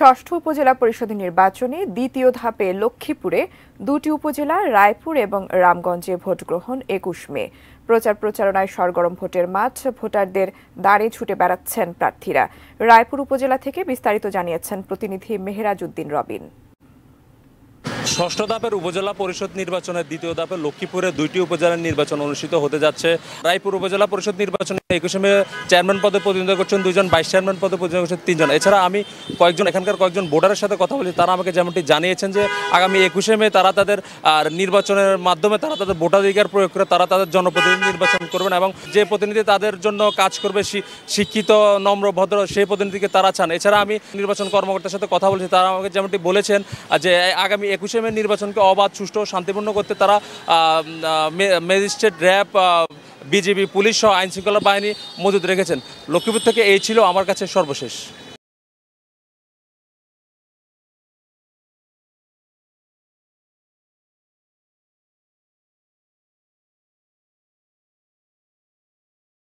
ষষ্ঠ উপজেলা পরিষদ নির্বাচনে দ্বিতীয় ধাপে লক্ষ্মীপুরে দুটি উপজেলা রায়পুর এবং রামগঞ্জে ভোট গ্রহণ একুশ মে প্রচার প্রচারণায় সরগরম ভোটের মাঠ ভোটারদের দাঁড়ে ছুটে বেড়াচ্ছেন প্রার্থীরা রায়পুর উপজেলা থেকে বিস্তারিত জানিয়েছেন প্রতিনিধি মেহরাজ উদ্দিন রবিন ষষ্ঠ ধাপের উপজেলা পরিষদ নির্বাচনের দ্বিতীয় ধাপে লক্ষ্মীপুরে দুইটি উপজেলার নির্বাচন অনুষ্ঠিত হতে যাচ্ছে রায়পুর উপজেলা পরিষদ নির্বাচনে একুশে মে চেয়ারম্যান পদে প্রতিদ্বন্দ্বিতা করছেন দুজন ভাইস চেয়ারম্যান পদে প্রতিদ্বন্দ্বিতা করছেন তিনজন এছাড়া আমি কয়েকজন এখানকার কয়েকজন ভোটারের সাথে কথা বলছি তারা আমাকে যেমনটি জানিয়েছেন যে আগামী একুশে মে তারা তাদের আর নির্বাচনের মাধ্যমে তারা তাদের ভোটাধিকার প্রয়োগ করে তারা তাদের জনপ্রতিনিধি নির্বাচন করবেন এবং যে প্রতিনিধি তাদের জন্য কাজ করবে শিক্ষিত নম্র ভদ্র সেই প্রতিনিধিকে তারা চান এছাড়া আমি নির্বাচন কর্মকর্তার সাথে কথা বলছি তারা আমাকে যেমনটি বলেছেন যে আগামী একুশে চেয়ারম্যান নির্বাচনকে অবাধ সুষ্ঠু শান্তিপূর্ণ করতে তারা ম্যাজিস্ট্রেট র্যাব বিজেপি পুলিশ সহ আইনশৃঙ্খলা বাহিনী মজুদ রেখেছেন লক্ষ্মীপুর থেকে এই ছিল আমার কাছে সর্বশেষ